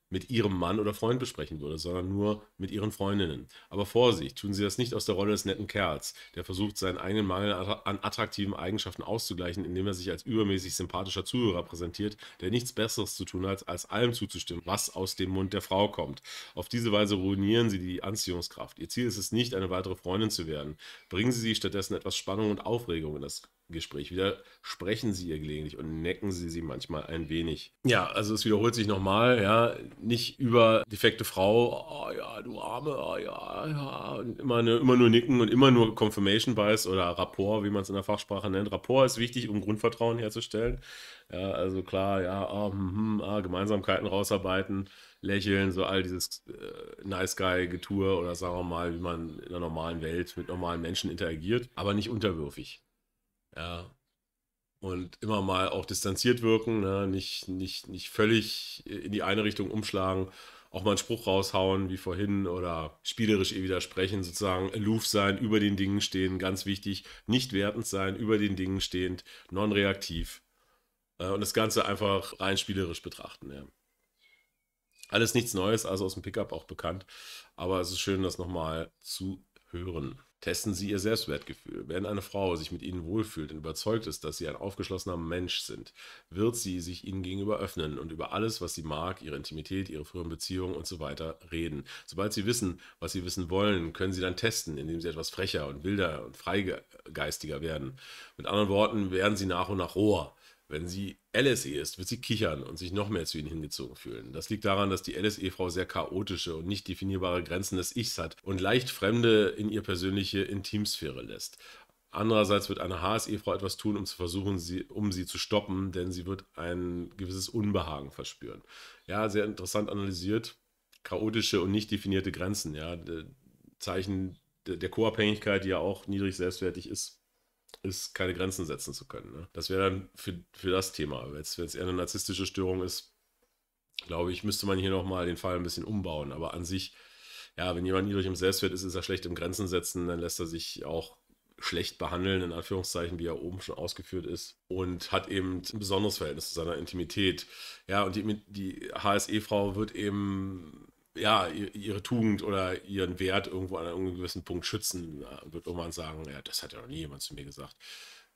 [SPEAKER 1] mit ihrem Mann oder Freund besprechen würde, sondern nur mit ihren Freundinnen. Aber Vorsicht, tun Sie das nicht aus der Rolle des netten Kerls, der versucht, seinen eigenen Mangel an attraktiven Eigenschaften auszugleichen, indem er sich als übermäßig sympathischer Zuhörer präsentiert, der nichts Besseres zu tun hat, als allem zuzustimmen, was aus dem Mund der Frau kommt. Auf diese Weise ruinieren Sie die Anziehungskraft. Ihr Ziel ist es nicht, eine weitere Freundin zu werden. Bringen Sie sie stattdessen etwas Spannung und Aufregung in das Gespräch wieder sprechen sie ihr gelegentlich und necken sie sie manchmal ein wenig. Ja, also es wiederholt sich nochmal, ja, nicht über defekte Frau, oh ja, du Arme, oh ja, ja, und immer, eine, immer nur nicken und immer nur Confirmation Bias oder Rapport, wie man es in der Fachsprache nennt. Rapport ist wichtig, um Grundvertrauen herzustellen. Ja, also klar, ja, oh, hm, ah, Gemeinsamkeiten rausarbeiten, lächeln, so all dieses äh, Nice guy getour oder sagen wir mal, wie man in der normalen Welt mit normalen Menschen interagiert, aber nicht unterwürfig. Ja. Und immer mal auch distanziert wirken, ne? nicht, nicht, nicht völlig in die eine Richtung umschlagen, auch mal einen Spruch raushauen, wie vorhin, oder spielerisch eh widersprechen, sozusagen aloof sein, über den Dingen stehen, ganz wichtig, nicht wertend sein, über den Dingen stehend, non-reaktiv. Äh, und das Ganze einfach rein spielerisch betrachten. Ja. Alles nichts Neues, also aus dem Pickup auch bekannt. Aber es ist schön, das nochmal zu hören. Testen Sie Ihr Selbstwertgefühl. Wenn eine Frau sich mit Ihnen wohlfühlt und überzeugt ist, dass Sie ein aufgeschlossener Mensch sind, wird sie sich Ihnen gegenüber öffnen und über alles, was sie mag, ihre Intimität, ihre früheren Beziehungen und so weiter reden. Sobald Sie wissen, was Sie wissen wollen, können Sie dann testen, indem Sie etwas frecher und wilder und freigeistiger werden. Mit anderen Worten, werden Sie nach und nach roher. Wenn sie LSE ist, wird sie kichern und sich noch mehr zu ihnen hingezogen fühlen. Das liegt daran, dass die LSE-Frau sehr chaotische und nicht definierbare Grenzen des Ichs hat und leicht Fremde in ihr persönliche Intimsphäre lässt. Andererseits wird eine HSE-Frau etwas tun, um zu versuchen, sie, um sie zu stoppen, denn sie wird ein gewisses Unbehagen verspüren. Ja, sehr interessant analysiert. Chaotische und nicht definierte Grenzen, ja. Zeichen der Co-Abhängigkeit, die ja auch niedrig selbstwertig ist ist, keine Grenzen setzen zu können. Ne? Das wäre dann für, für das Thema. jetzt, wenn es eher eine narzisstische Störung ist, glaube ich, müsste man hier nochmal den Fall ein bisschen umbauen. Aber an sich, ja, wenn jemand niedrig im Selbstwert ist, ist er schlecht im Grenzen setzen, dann lässt er sich auch schlecht behandeln, in Anführungszeichen, wie er oben schon ausgeführt ist, und hat eben ein besonderes Verhältnis zu seiner Intimität. Ja, und die, die HSE-Frau wird eben ja, ihre Tugend oder ihren Wert irgendwo an einem gewissen Punkt schützen, wird irgendwann sagen, ja, das hat ja noch nie jemand zu mir gesagt.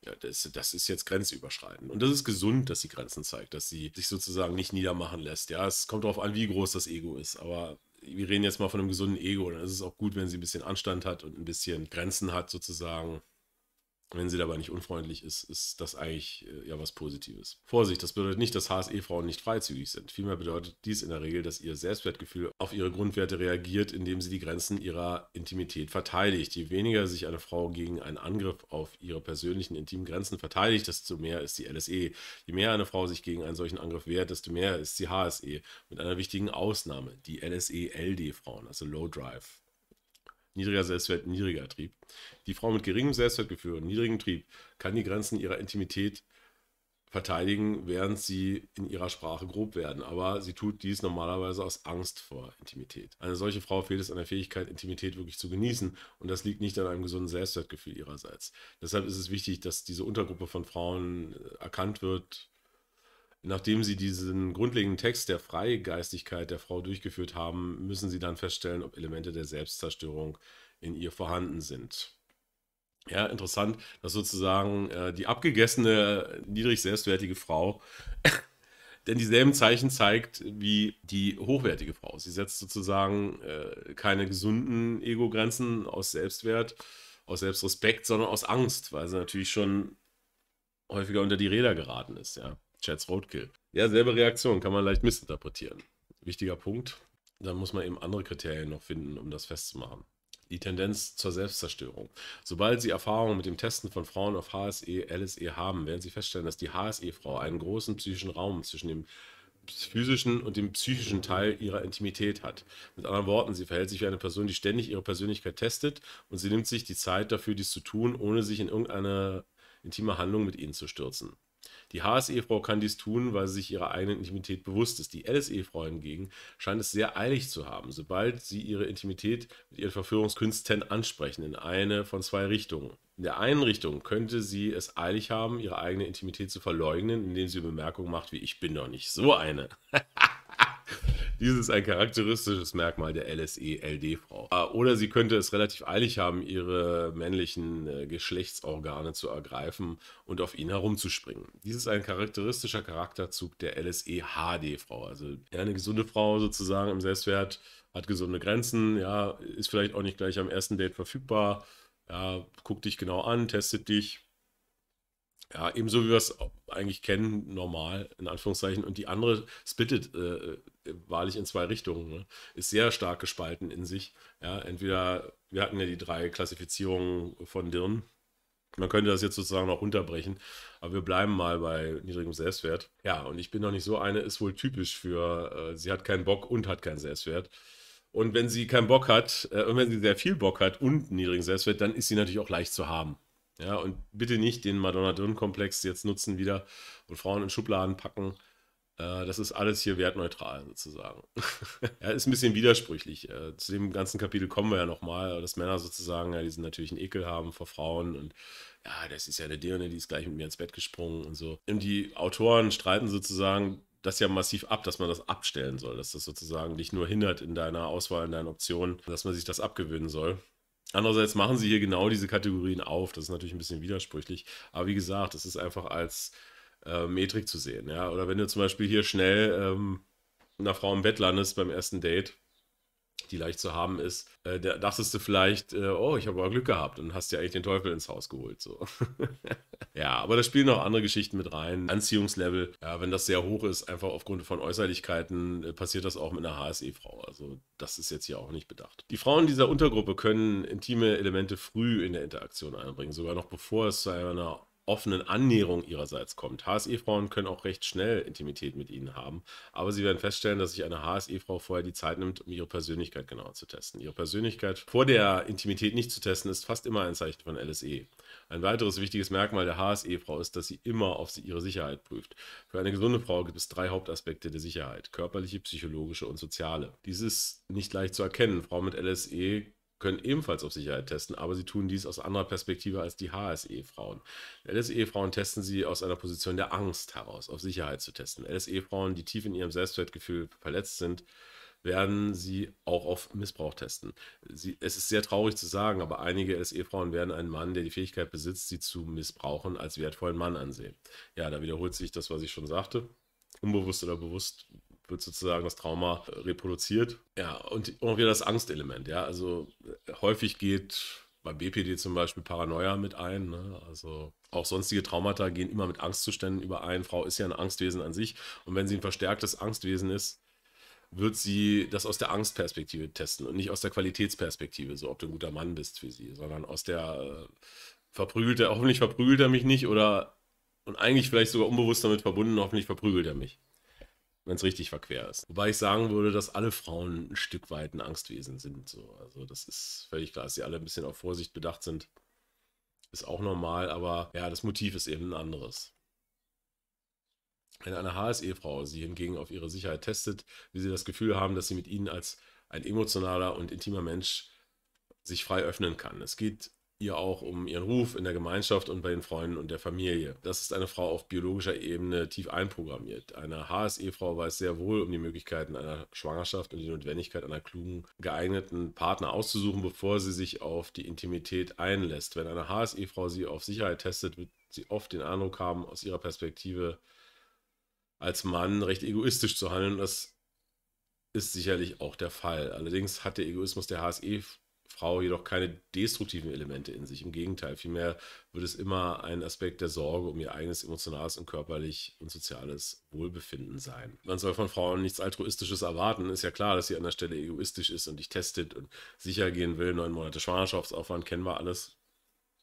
[SPEAKER 1] Ja, das, das ist jetzt grenzüberschreitend. Und das ist gesund, dass sie Grenzen zeigt, dass sie sich sozusagen nicht niedermachen lässt. Ja, es kommt darauf an, wie groß das Ego ist, aber wir reden jetzt mal von einem gesunden Ego, dann ist es auch gut, wenn sie ein bisschen Anstand hat und ein bisschen Grenzen hat sozusagen wenn sie dabei nicht unfreundlich ist, ist das eigentlich äh, ja was Positives. Vorsicht, das bedeutet nicht, dass HSE-Frauen nicht freizügig sind. Vielmehr bedeutet dies in der Regel, dass ihr Selbstwertgefühl auf ihre Grundwerte reagiert, indem sie die Grenzen ihrer Intimität verteidigt. Je weniger sich eine Frau gegen einen Angriff auf ihre persönlichen intimen Grenzen verteidigt, desto mehr ist sie LSE. Je mehr eine Frau sich gegen einen solchen Angriff wehrt, desto mehr ist sie HSE. Mit einer wichtigen Ausnahme, die LSE-LD-Frauen, also Low Drive niedriger Selbstwert, niedriger Trieb. Die Frau mit geringem Selbstwertgefühl und niedrigem Trieb kann die Grenzen ihrer Intimität verteidigen, während sie in ihrer Sprache grob werden. Aber sie tut dies normalerweise aus Angst vor Intimität. Eine solche Frau fehlt es an der Fähigkeit, Intimität wirklich zu genießen. Und das liegt nicht an einem gesunden Selbstwertgefühl ihrerseits. Deshalb ist es wichtig, dass diese Untergruppe von Frauen äh, erkannt wird, Nachdem sie diesen grundlegenden Text der Freigeistigkeit der Frau durchgeführt haben, müssen sie dann feststellen, ob Elemente der Selbstzerstörung in ihr vorhanden sind. Ja, interessant, dass sozusagen äh, die abgegessene, niedrig selbstwertige Frau denn dieselben Zeichen zeigt wie die hochwertige Frau. Sie setzt sozusagen äh, keine gesunden Ego-Grenzen aus Selbstwert, aus Selbstrespekt, sondern aus Angst, weil sie natürlich schon häufiger unter die Räder geraten ist, ja. Chats Roadkill. Ja, selbe Reaktion, kann man leicht missinterpretieren. Wichtiger Punkt. Dann muss man eben andere Kriterien noch finden, um das festzumachen. Die Tendenz zur Selbstzerstörung. Sobald Sie Erfahrungen mit dem Testen von Frauen auf HSE, LSE haben, werden Sie feststellen, dass die HSE-Frau einen großen psychischen Raum zwischen dem physischen und dem psychischen Teil ihrer Intimität hat. Mit anderen Worten, sie verhält sich wie eine Person, die ständig ihre Persönlichkeit testet und sie nimmt sich die Zeit dafür, dies zu tun, ohne sich in irgendeine intime Handlung mit ihnen zu stürzen. Die HSE-Frau kann dies tun, weil sie sich ihrer eigenen Intimität bewusst ist. Die LSE-Frau hingegen scheint es sehr eilig zu haben, sobald sie ihre Intimität mit ihren Verführungskünsten ansprechen, in eine von zwei Richtungen. In der einen Richtung könnte sie es eilig haben, ihre eigene Intimität zu verleugnen, indem sie Bemerkungen macht wie ich bin doch nicht so eine. Dies ist ein charakteristisches Merkmal der LSE-LD-Frau. Ah, oder sie könnte es relativ eilig haben, ihre männlichen äh, Geschlechtsorgane zu ergreifen und auf ihn herumzuspringen. Dies ist ein charakteristischer Charakterzug der LSE-HD-Frau. Also eine gesunde Frau sozusagen im Selbstwert hat gesunde Grenzen, ja, ist vielleicht auch nicht gleich am ersten Date verfügbar, ja, guckt dich genau an, testet dich, ja, ebenso wie wir es eigentlich kennen, normal, in Anführungszeichen. Und die andere splittet äh, äh wahrlich in zwei Richtungen. Ne? Ist sehr stark gespalten in sich. Ja, entweder, wir hatten ja die drei Klassifizierungen von Dirn. Man könnte das jetzt sozusagen noch unterbrechen, aber wir bleiben mal bei niedrigem Selbstwert. Ja, und ich bin noch nicht so eine, ist wohl typisch für, äh, sie hat keinen Bock und hat keinen Selbstwert. Und wenn sie keinen Bock hat, äh, wenn sie sehr viel Bock hat und niedrigen Selbstwert, dann ist sie natürlich auch leicht zu haben. Ja, und bitte nicht den Madonna-Dirn-Komplex jetzt nutzen wieder und Frauen in Schubladen packen. Äh, das ist alles hier wertneutral sozusagen. ja, ist ein bisschen widersprüchlich. Äh, zu dem ganzen Kapitel kommen wir ja nochmal, dass Männer sozusagen ja diesen natürlichen Ekel haben vor Frauen und ja, das ist ja eine Dirne, die ist gleich mit mir ins Bett gesprungen und so. Und die Autoren streiten sozusagen das ja massiv ab, dass man das abstellen soll, dass das sozusagen dich nur hindert in deiner Auswahl, in deinen Optionen, dass man sich das abgewöhnen soll. Andererseits machen sie hier genau diese Kategorien auf. Das ist natürlich ein bisschen widersprüchlich. Aber wie gesagt, es ist einfach als äh, Metrik zu sehen. Ja? Oder wenn du zum Beispiel hier schnell ähm, einer Frau im Bett landest beim ersten Date, die leicht zu haben ist, äh, da dachtest du vielleicht, äh, oh, ich habe aber Glück gehabt und hast ja eigentlich den Teufel ins Haus geholt. So. ja, aber da spielen auch andere Geschichten mit rein. Anziehungslevel, ja, wenn das sehr hoch ist, einfach aufgrund von Äußerlichkeiten, äh, passiert das auch mit einer HSE-Frau. Also das ist jetzt hier auch nicht bedacht. Die Frauen dieser Untergruppe können intime Elemente früh in der Interaktion einbringen, sogar noch bevor es zu einer offenen Annäherung ihrerseits kommt. HSE-Frauen können auch recht schnell Intimität mit ihnen haben, aber sie werden feststellen, dass sich eine HSE-Frau vorher die Zeit nimmt, um ihre Persönlichkeit genauer zu testen. Ihre Persönlichkeit vor der Intimität nicht zu testen, ist fast immer ein Zeichen von LSE. Ein weiteres wichtiges Merkmal der HSE-Frau ist, dass sie immer auf ihre Sicherheit prüft. Für eine gesunde Frau gibt es drei Hauptaspekte der Sicherheit: körperliche, psychologische und soziale. Dies ist nicht leicht zu erkennen. Frauen mit LSE können ebenfalls auf Sicherheit testen, aber sie tun dies aus anderer Perspektive als die HSE-Frauen. LSE-Frauen testen sie aus einer Position der Angst heraus, auf Sicherheit zu testen. LSE-Frauen, die tief in ihrem Selbstwertgefühl verletzt sind, werden sie auch auf Missbrauch testen. Sie, es ist sehr traurig zu sagen, aber einige LSE-Frauen werden einen Mann, der die Fähigkeit besitzt, sie zu missbrauchen, als wertvollen Mann ansehen. Ja, da wiederholt sich das, was ich schon sagte. Unbewusst oder bewusst wird sozusagen das Trauma reproduziert. Ja, und auch wieder das Angstelement, ja. Also häufig geht bei BPD zum Beispiel Paranoia mit ein. Ne? Also auch sonstige Traumata gehen immer mit Angstzuständen überein. Frau ist ja ein Angstwesen an sich. Und wenn sie ein verstärktes Angstwesen ist, wird sie das aus der Angstperspektive testen und nicht aus der Qualitätsperspektive, so ob du ein guter Mann bist für sie, sondern aus der äh, verprügelte, hoffentlich verprügelt er mich nicht oder und eigentlich vielleicht sogar unbewusst damit verbunden, hoffentlich verprügelt er mich wenn es richtig verquer ist. Wobei ich sagen würde, dass alle Frauen ein Stück weit ein Angstwesen sind. So. Also das ist völlig klar, dass sie alle ein bisschen auf Vorsicht bedacht sind. Ist auch normal, aber ja, das Motiv ist eben ein anderes. Wenn eine HSE-Frau sie hingegen auf ihre Sicherheit testet, wie sie das Gefühl haben, dass sie mit ihnen als ein emotionaler und intimer Mensch sich frei öffnen kann. Es geht ihr auch um ihren Ruf in der Gemeinschaft und bei den Freunden und der Familie. Das ist eine Frau auf biologischer Ebene tief einprogrammiert. Eine HSE-Frau weiß sehr wohl um die Möglichkeiten einer Schwangerschaft und die Notwendigkeit einer klugen, geeigneten Partner auszusuchen, bevor sie sich auf die Intimität einlässt. Wenn eine HSE-Frau sie auf Sicherheit testet, wird sie oft den Eindruck haben, aus ihrer Perspektive als Mann recht egoistisch zu handeln. Das ist sicherlich auch der Fall. Allerdings hat der Egoismus der HSE-Frau Frau jedoch keine destruktiven Elemente in sich. Im Gegenteil, vielmehr wird es immer ein Aspekt der Sorge um ihr eigenes emotionales und körperlich und soziales Wohlbefinden sein. Man soll von Frauen nichts Altruistisches erwarten. Ist ja klar, dass sie an der Stelle egoistisch ist und dich testet und sicher gehen will. Neun Monate Schwangerschaftsaufwand kennen wir alles.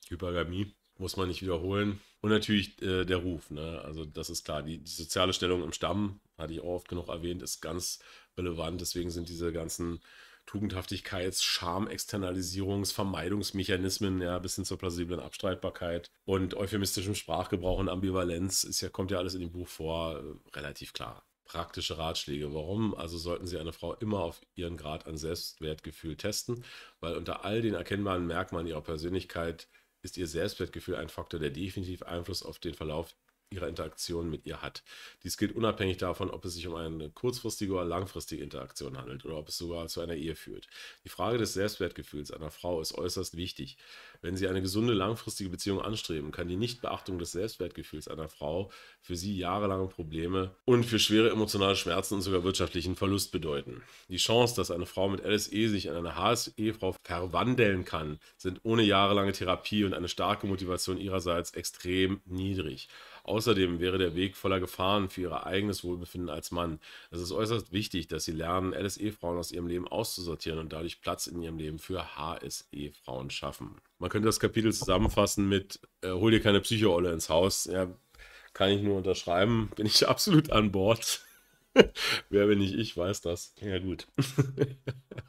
[SPEAKER 1] Hypergamie muss man nicht wiederholen. Und natürlich äh, der Ruf. Ne? Also das ist klar. Die, die soziale Stellung im Stamm, hatte ich auch oft genug erwähnt, ist ganz relevant. Deswegen sind diese ganzen Tugendhaftigkeits-, Scham-, Externalisierungs-, Vermeidungsmechanismen, ja, bis hin zur plausiblen Abstreitbarkeit und euphemistischem Sprachgebrauch und Ambivalenz ist ja, kommt ja alles in dem Buch vor, äh, relativ klar praktische Ratschläge. Warum? Also sollten Sie eine Frau immer auf ihren Grad an Selbstwertgefühl testen, weil unter all den erkennbaren Merkmalen ihrer Persönlichkeit ist ihr Selbstwertgefühl ein Faktor, der definitiv Einfluss auf den Verlauf ihrer Interaktion mit ihr hat. Dies gilt unabhängig davon, ob es sich um eine kurzfristige oder langfristige Interaktion handelt oder ob es sogar zu einer Ehe führt. Die Frage des Selbstwertgefühls einer Frau ist äußerst wichtig. Wenn sie eine gesunde langfristige Beziehung anstreben, kann die Nichtbeachtung des Selbstwertgefühls einer Frau für sie jahrelange Probleme und für schwere emotionale Schmerzen und sogar wirtschaftlichen Verlust bedeuten. Die Chance, dass eine Frau mit LSE sich in eine HSE-Frau verwandeln kann, sind ohne jahrelange Therapie und eine starke Motivation ihrerseits extrem niedrig. Außerdem wäre der Weg voller Gefahren für ihr eigenes Wohlbefinden als Mann. Es ist äußerst wichtig, dass sie lernen, LSE-Frauen aus ihrem Leben auszusortieren und dadurch Platz in ihrem Leben für HSE-Frauen schaffen. Man könnte das Kapitel zusammenfassen mit äh, Hol dir keine Psycho-Olle ins Haus. Ja, kann ich nur unterschreiben. Bin ich absolut an Bord. Wer bin ich? Ich weiß das. Ja, gut.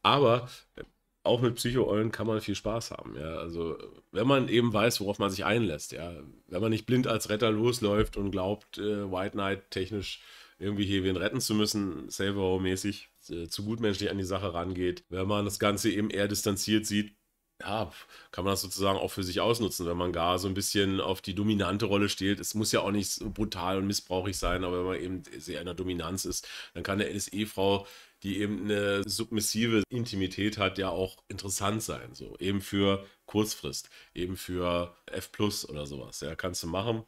[SPEAKER 1] Aber äh, auch mit Psycho-Eulen kann man viel Spaß haben, ja. Also, wenn man eben weiß, worauf man sich einlässt, ja. Wenn man nicht blind als Retter losläuft und glaubt, äh, White Knight technisch irgendwie hier wen retten zu müssen, Savero-mäßig äh, zu gutmenschlich an die Sache rangeht. Wenn man das Ganze eben eher distanziert sieht, ja, kann man das sozusagen auch für sich ausnutzen, wenn man gar so ein bisschen auf die dominante Rolle steht. Es muss ja auch nicht brutal und missbrauchlich sein, aber wenn man eben sehr in der Dominanz ist, dann kann eine NSE-Frau, die eben eine submissive Intimität hat, ja auch interessant sein. So eben für Kurzfrist, eben für F oder sowas. Ja, kannst du machen.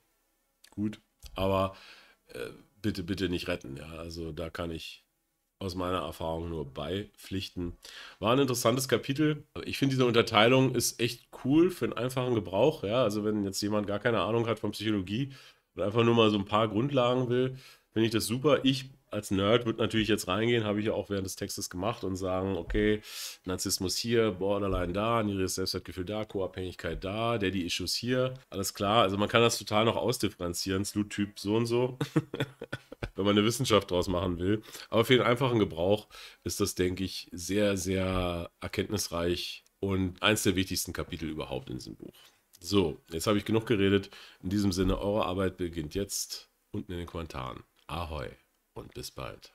[SPEAKER 1] Gut. Aber äh, bitte, bitte nicht retten. Ja, also da kann ich aus meiner Erfahrung nur beipflichten. War ein interessantes Kapitel. Ich finde, diese Unterteilung ist echt cool für einen einfachen Gebrauch. Ja, also wenn jetzt jemand gar keine Ahnung hat von Psychologie und einfach nur mal so ein paar Grundlagen will, finde ich das super. Ich als Nerd wird natürlich jetzt reingehen, habe ich ja auch während des Textes gemacht und sagen, okay, Narzissmus hier, Borderline da, niedriges Selbstwertgefühl da, Co-Abhängigkeit da, Daddy-Issues hier, alles klar. Also man kann das total noch ausdifferenzieren, Sluttyp so und so, wenn man eine Wissenschaft draus machen will. Aber für den einfachen Gebrauch ist das, denke ich, sehr, sehr erkenntnisreich und eins der wichtigsten Kapitel überhaupt in diesem Buch. So, jetzt habe ich genug geredet. In diesem Sinne, eure Arbeit beginnt jetzt unten in den Kommentaren. Ahoi und bis bald.